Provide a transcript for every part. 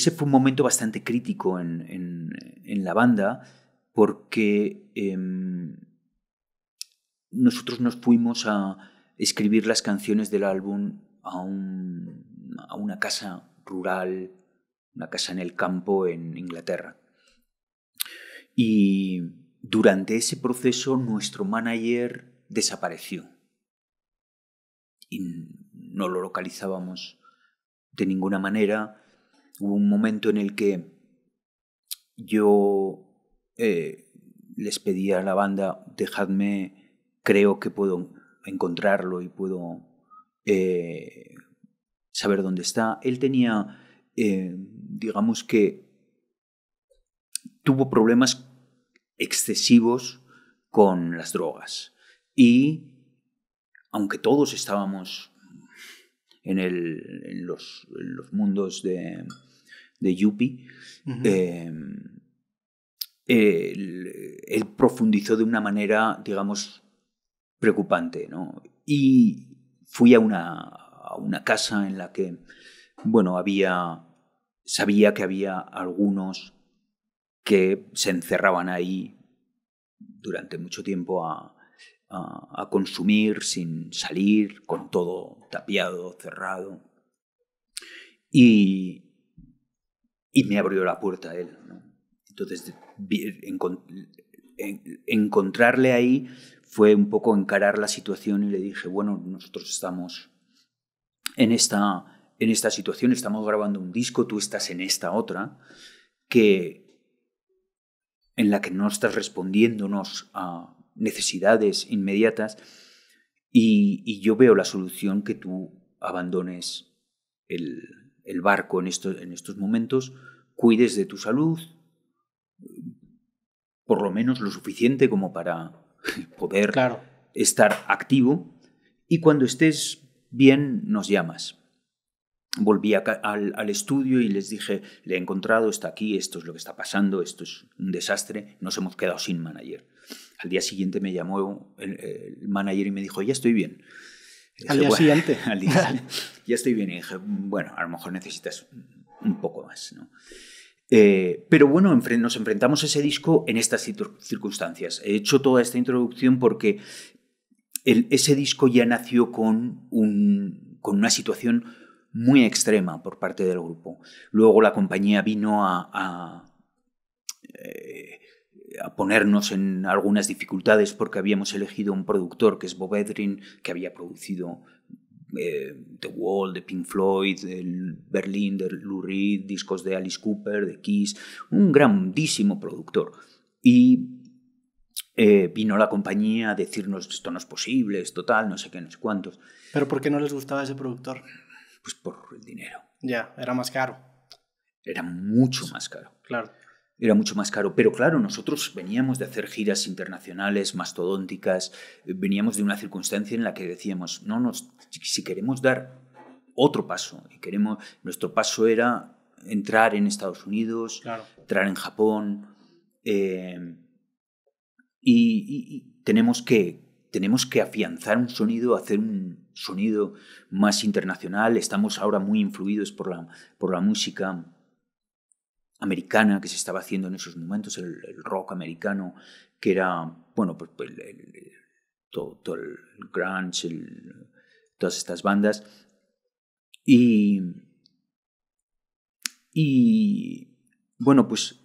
Ese fue un momento bastante crítico en, la banda porque em, nosotros nos fuimos a escribir las canciones del álbum a, a una casa rural, una casa en el campo en Inglaterra. Y durante ese proceso nuestro manager desapareció y no lo localizábamos de ninguna manera Hubo un momento en el que yo eh, les pedía a la banda, dejadme, creo que puedo encontrarlo y puedo eh, saber dónde está. Él tenía, eh, digamos que, tuvo problemas excesivos con las drogas. Y aunque todos estábamos en los mundos de, de Yuppie, em, él, profundizó de una manera, digamos, preocupante. Y fui a una, a una casa en la que, bueno, había, sabía que había algunos que se encerraban ahí durante mucho tiempo a, a, consumir sin salir, con todo tapiado, cerrado. Y, y me abrió la puerta él. Entonces, encontrarle ahí fue un poco encarar la situación y le dije, bueno, nosotros estamos en esta, en esta situación, estamos grabando un disco, tú estás en esta otra, que en la que no estás respondiéndonos a necesidades inmediatas y yo veo la solución que tú abandones el, el barco en estos, en estos momentos, cuides de tu salud, por lo menos lo suficiente como para poder estar activo, y cuando estés bien nos llamas. Volví al, estudio y les dije, le he encontrado, está aquí, esto es lo que está pasando, esto es un desastre, nos hemos quedado sin manager. Al día siguiente me llamó el, manager y me dijo, ya estoy bien. al día siguiente ya estoy bien, Y dije, mm, bueno, a lo mejor necesitas un poco más, eh, pero bueno, nos enfrentamos a ese disco en estas circunstancias. He hecho toda esta introducción porque ese disco ya nació con, con una situación muy extrema por parte del grupo. Luego la compañía vino a, a, eh, a, ponernos en algunas dificultades porque habíamos elegido un productor que es Bob Edrin, que había producido eh, The Wall, de Pink Floyd, el Berlín, de Lou Reed, discos de Alice Cooper, de Kiss, un grandísimo productor. Y eh, vino la compañía a decirnos esto no es posible, es total, no sé qué, no sé cuántos. ¿Pero por qué no les gustaba ese productor? Pues por el dinero. Ya, era más caro. Era mucho más caro. Claro era mucho más caro. Pero claro, nosotros veníamos de hacer giras internacionales mastodónticas, eh, veníamos de una circunstancia en la que decíamos, no, nos, si queremos dar otro paso, y queremos, nuestro paso era entrar en Estados Unidos, entrar en Japón, em, y, y, tenemos que tenemos que afianzar un sonido, hacer un sonido más internacional. Estamos ahora muy influidos por la, por la música americana que se estaba haciendo en esos momentos, el, rock americano, que era, bueno, pues, pues, todo, el grunge, todas estas bandas. Y, y, bueno, pues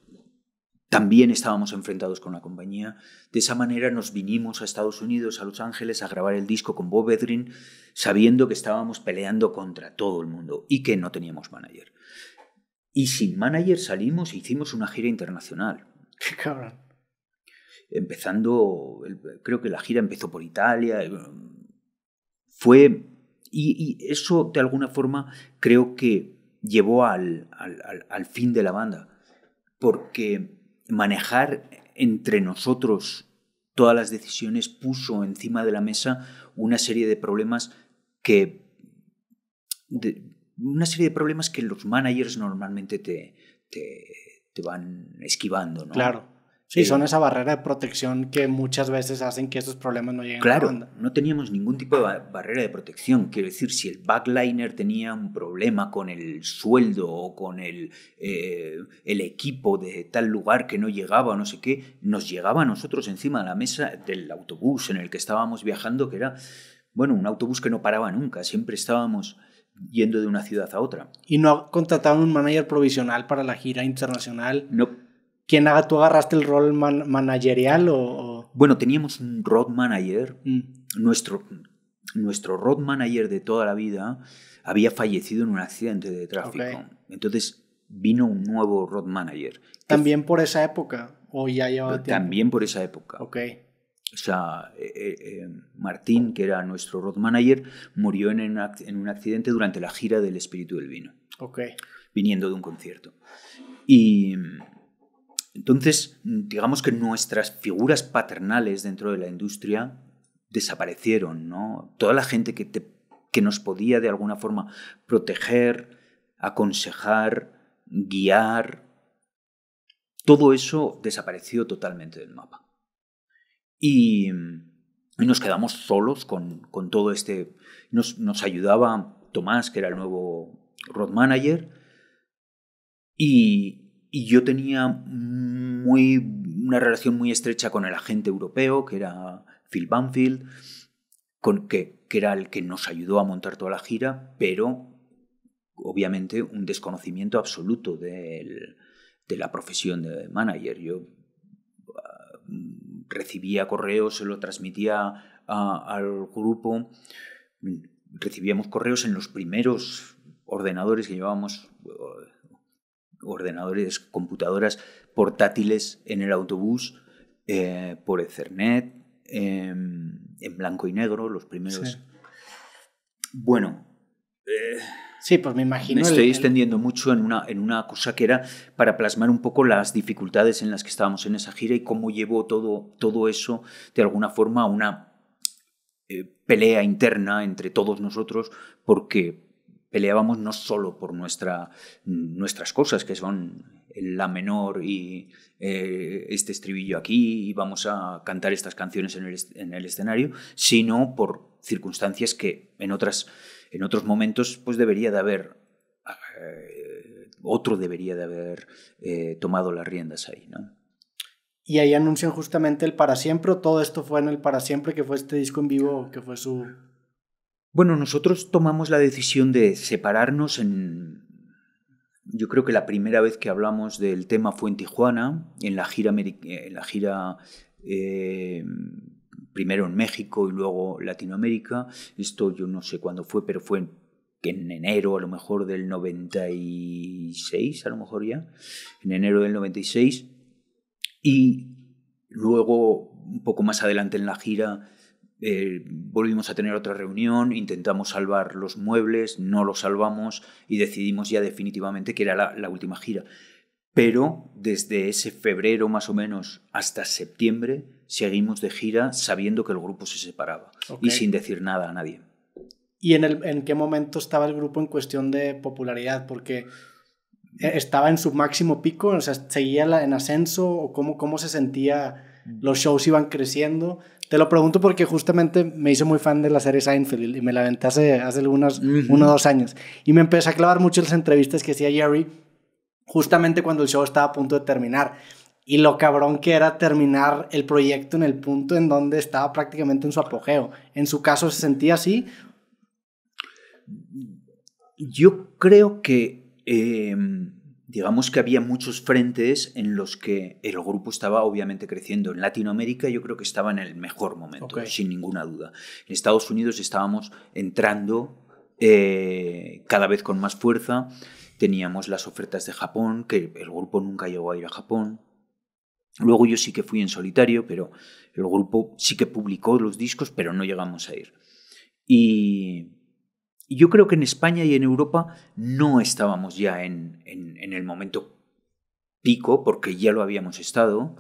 también estábamos enfrentados con la compañía. De esa manera nos vinimos a Estados Unidos, a Los Ángeles, a grabar el disco con Bob Edrin, sabiendo que estábamos peleando contra todo el mundo y que no teníamos manager. Y sin manager salimos e hicimos una gira internacional. ¡Qué cabrón! Empezando, creo que la gira empezó por Italia. Fue. Y, eso, de alguna forma, creo que llevó al, fin de la banda. Porque manejar entre nosotros todas las decisiones puso encima de la mesa una serie de problemas que una serie de problemas que los managers normalmente te, te, van esquivando, ¿no? Claro. Sí, eh, son esa barrera de protección que muchas veces hacen que esos problemas no lleguen claro, a la no teníamos ningún tipo de barrera de protección. Quiero decir, si el backliner tenía un problema con el sueldo o con el, eh, el equipo de tal lugar que no llegaba o no sé qué, nos llegaba a nosotros encima de la mesa del autobús en el que estábamos viajando, que era, bueno, un autobús que no paraba nunca. Siempre estábamos yendo de una ciudad a otra. ¿Y no contrataron un manager provisional para la gira internacional? No. ¿Quién haga, tú agarraste el rol managerial o, Bueno, teníamos un road manager. Mm. Nuestro, nuestro road manager de toda la vida había fallecido en un accidente de tráfico. Entonces vino un nuevo road manager. ¿También por esa época? ¿O ya llevaba También por esa época. Ok. O sea, eh, eh, eh, Martín, que era nuestro road manager, murió en, un accidente durante la gira del Espíritu del Vino. Viniendo de un concierto. Y entonces, digamos que nuestras figuras paternales dentro de la industria desaparecieron, ¿no? Toda la gente que, que nos podía de alguna forma proteger, aconsejar, guiar, todo eso desapareció totalmente del mapa. Y, nos quedamos solos con, con todo este... Nos, nos, ayudaba Tomás, que era el nuevo road manager, y, y yo tenía muy, una relación muy estrecha con el agente europeo, que era Phil Banfield, con que, que era el que nos ayudó a montar toda la gira, pero obviamente un desconocimiento absoluto del, de la profesión de manager. Yo ah, recibía correos, se lo transmitía al grupo. Recibíamos correos en los primeros ordenadores que llevábamos, ordenadores, computadoras portátiles en el autobús, eh, por Ethernet, em, en blanco y negro, los primeros. Bueno, eh, Sí, pues me imagino. estoy extendiendo mucho en una, en una cosa que era para plasmar un poco las dificultades en las que estábamos en esa gira y cómo llevó todo, todo eso de alguna forma a una eh, pelea interna entre todos nosotros porque peleábamos no solo por nuestra, nuestras cosas, que son la menor y eh, este estribillo aquí y vamos a cantar estas canciones en el, en el escenario, sino por circunstancias que en otras en otros momentos pues debería de haber, eh, otro debería de haber eh, tomado las riendas ahí, ¿no? Y ahí anuncian justamente el para siempre, o todo esto fue en el para siempre, que fue este disco en vivo, que fue su... Bueno, nosotros tomamos la decisión de separarnos en... Yo creo que la primera vez que hablamos del tema fue en Tijuana, en la gira, en la gira eh, primero en México y luego Latinoamérica. Esto yo no sé cuándo fue, pero fue en enero a lo mejor del 96, a lo mejor ya, en enero del 96, y luego un poco más adelante en la gira eh, volvimos a tener otra reunión, intentamos salvar los muebles, no los salvamos y decidimos ya definitivamente que era la última gira. Pero desde ese febrero más o menos hasta septiembre seguimos de gira sabiendo que el grupo se separaba y sin decir nada a nadie. ¿Y en, el, en qué momento estaba el grupo en cuestión de popularidad? Porque eh, estaba en su máximo pico, sea, seguía en ascenso o cómo, cómo se sentía, mm. los shows iban creciendo. Te lo pregunto porque justamente me hice muy fan de la serie Seinfeld y me la aventé hace, hace dos años. Y me empecé a clavar mucho en las entrevistas que hacía Jerry justamente cuando el show estaba a punto de terminar y lo cabrón que era terminar el proyecto en el punto en donde estaba prácticamente en su apogeo. ¿En su caso se sentía así? Yo creo que, em, digamos que había muchos frentes en los que el grupo estaba obviamente creciendo. En Latinoamérica yo creo que estaba en el mejor momento, sin ninguna duda. En Estados Unidos estábamos entrando eh, cada vez con más fuerza. Teníamos las ofertas de Japón, que el grupo nunca llegó a ir a Japón. Luego yo sí que fui en solitario, pero el grupo sí que publicó los discos, pero no llegamos a ir. Y, yo creo que en España y en Europa no estábamos ya en, el momento pico, porque ya lo habíamos estado,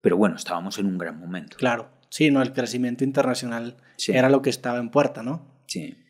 pero bueno, estábamos en un gran momento. Claro, sí, ¿no? El crecimiento internacional era lo que estaba en puerta, ¿no? Sí.